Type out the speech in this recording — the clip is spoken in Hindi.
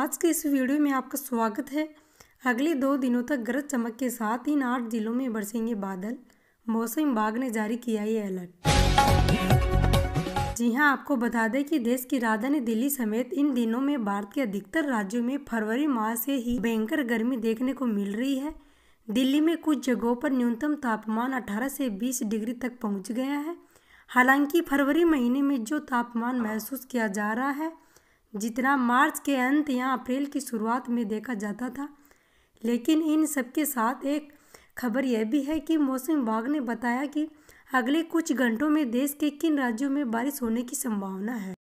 आज के इस वीडियो में आपका स्वागत है अगले दो दिनों तक गरज चमक के साथ इन आठ जिलों में बरसेंगे बादल मौसम विभाग ने जारी किया ये अलर्ट जी हां आपको बता दें कि देश की राजधानी दिल्ली समेत इन दिनों में भारत के अधिकतर राज्यों में फरवरी माह से ही भयंकर गर्मी देखने को मिल रही है दिल्ली में कुछ जगहों पर न्यूनतम तापमान अठारह से बीस डिग्री तक पहुँच गया है हालांकि फरवरी महीने में जो तापमान महसूस किया जा रहा है जितना मार्च के अंत या अप्रैल की शुरुआत में देखा जाता था लेकिन इन सबके साथ एक खबर यह भी है कि मौसम विभाग ने बताया कि अगले कुछ घंटों में देश के किन राज्यों में बारिश होने की संभावना है